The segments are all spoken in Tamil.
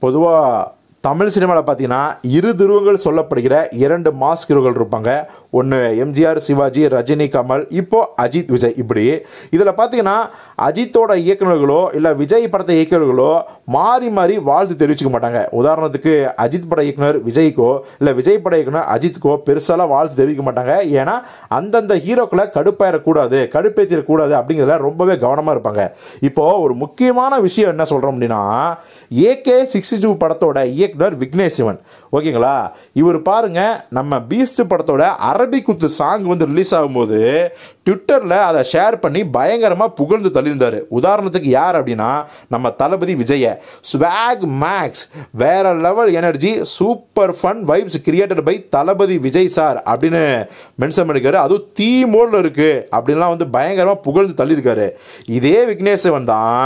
我就是。தமிழ் சினிமாவில் பார்த்தீங்கன்னா இரு துருவங்கள் சொல்லப்படுகிற இரண்டு மாஸ் ஹீரோகள் இருப்பாங்க ஒன்று எம்ஜிஆர் சிவாஜி ரஜினி கமல் இப்போது அஜித் விஜய் இப்படி இதில் பார்த்தீங்கன்னா அஜித்தோட இயக்குநர்களோ இல்லை விஜய் படத்தை இயக்குநர்களோ மாறி மாறி வாழ்த்து தெரிவிச்சுக்க மாட்டாங்க உதாரணத்துக்கு அஜித் பட இயக்குனர் விஜய்க்கோ இல்லை விஜய் பட இயக்குனர் அஜித்துக்கோ பெருசாலாம் வாழ்த்து தெரிவிக்க மாட்டாங்க ஏன்னா அந்தந்த ஹீரோக்களை கடுப்பாயிடக்கூடாது கடுப்பேற்றிடக்கூடாது அப்படிங்கிறதுல ரொம்பவே கவனமாக இருப்பாங்க இப்போது ஒரு முக்கியமான விஷயம் என்ன சொல்கிறோம் அப்படின்னா ஏகே சிக்ஸ்டி ஜூ படத்தோட இயக்க இயக்குனர் விக்னேஷ் ஓகேங்களா இவர் பாருங்க நம்ம பீஸ்ட் படத்தோட குத்து சாங் வந்து ரிலீஸ் ஆகும்போது ட்விட்டரில் அதை ஷேர் பண்ணி பயங்கரமாக புகழ்ந்து தள்ளியிருந்தார் உதாரணத்துக்கு யார் அப்படின்னா நம்ம தளபதி விஜய ஸ்வாக் மேக்ஸ் வேற level energy super fun vibes created by Thalapathy Vijay sir அப்படின்னு மென்ஷன் பண்ணியிருக்காரு அதுவும் தீ மோடில் இருக்குது அப்படின்லாம் வந்து பயங்கரமாக புகழ்ந்து தள்ளியிருக்காரு இதே விக்னேஷன் தான்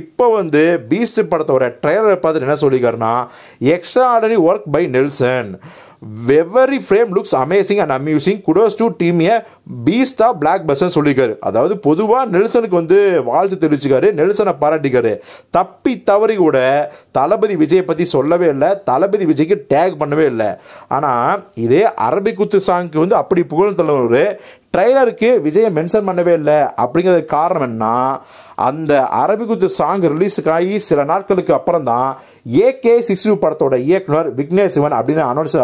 இப்போ வந்து பீஸ்ட் படத்தோட ட்ரெய்லரை பார்த்துட்டு என்ன சொல்லியிருக்காருன்னா extraordinary work by Nelson every frame looks amazing and amusing kudos to team a பீஸ்டா பிளாக் பஸ்ன்னு சொல்லியிருக்காரு அதாவது பொதுவாக நெல்சனுக்கு வந்து வாழ்த்து தெரிவிச்சுக்காரு நெல்சனை பாராட்டிக்காரு தப்பி தவறி கூட தளபதி விஜயை பற்றி சொல்லவே இல்லை தளபதி விஜய்க்கு டேக் பண்ணவே இல்லை ஆனால் இதே குத்து சாங்க்கு வந்து அப்படி புகழ் தலைவர் ட்ரெய்லருக்கு விஜயை மென்ஷன் பண்ணவே இல்லை அப்படிங்கிறது காரணம் என்ன அந்த அரபிகுத்து சாங் ரிலீஸுக்காகி சில நாட்களுக்கு அப்புறம் தான் ஏகே சிக்ஸ்டி படத்தோட இயக்குனர் விக்னேஷ் சிவன் அப்படின்னு அனௌன்ஸ்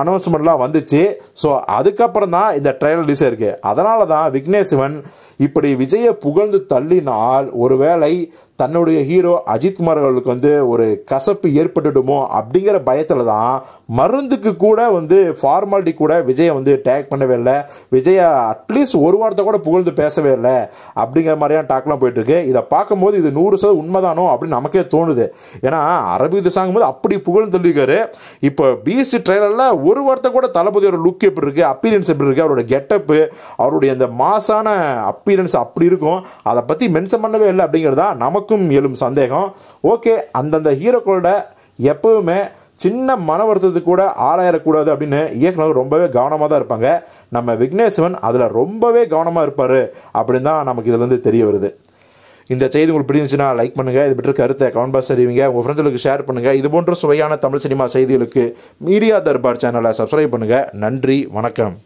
அனௌன்ஸ்மெண்ட்லாம் வந்துச்சு ஸோ அதுக்கப்புறம் தான் இந்த ட்ரெய்லர் ரிலீஸ் இருக்குது அதனால தான் விக்னேஷ் சிவன் இப்படி விஜயை புகழ்ந்து தள்ளினால் ஒருவேளை தன்னுடைய ஹீரோ குமார் அவர்களுக்கு வந்து ஒரு கசப்பு ஏற்பட்டுடுமோ அப்படிங்கிற பயத்தில் தான் மருந்துக்கு கூட வந்து ஃபார்மாலிட்டி கூட விஜயை வந்து டேக் பண்ணவே இல்லை விஜயை அட்லீஸ்ட் ஒரு வாரத்தை கூட புகழ்ந்து பேசவே இல்லை அப்படிங்கிற மாதிரியான டாக்லாம் போயிட்டுருக்கு இதை பார்க்கும்போது இது நூறு சதவீதம் உண்மைதானோ அப்படின்னு நமக்கே தோணுது ஏன்னா அரபி திசாங்கும் போது அப்படி புகழ் தள்ளிக்காரு இப்போ பிஎஸ்சி ட்ரெய்லரில் ஒரு வாரத்தை கூட தளபதியோட லுக் எப்படி இருக்குது அப்பீரியன்ஸ் எப்படி இருக்குது அவரோட கெட்டப்பு அவருடைய அந்த மாசான அப்பீரியன்ஸ் அப்படி இருக்கும் அதை பற்றி மென்ஷன் பண்ணவே இல்லை அப்படிங்கிறதா நமக்கு நமக்கும் எழும் சந்தேகம் ஓகே அந்தந்த ஹீரோக்களோட எப்பவுமே சின்ன மன வருத்தது கூட ஆளாயிடக்கூடாது அப்படின்னு இயக்குனர் ரொம்பவே கவனமாக தான் இருப்பாங்க நம்ம விக்னேஸ்வன் அதில் ரொம்பவே கவனமாக இருப்பார் அப்படின்னு தான் நமக்கு இதுலேருந்து தெரிய வருது இந்த செய்தி உங்களுக்கு பிடிச்சிருந்துச்சுன்னா லைக் பண்ணுங்கள் இது பற்றி கருத்தை கமெண்ட் பாக்ஸ் தெரிவிங்க உங்கள் ஃப்ரெண்ட்ஸுக்கு ஷேர் பண்ணுங்கள் இது போன்ற சுவையான தமிழ் சினிமா செய்திகளுக்கு மீடியா தர்பார் சேனலை சப்ஸ்கிரைப் பண்ணுங்கள் நன்றி வணக்கம்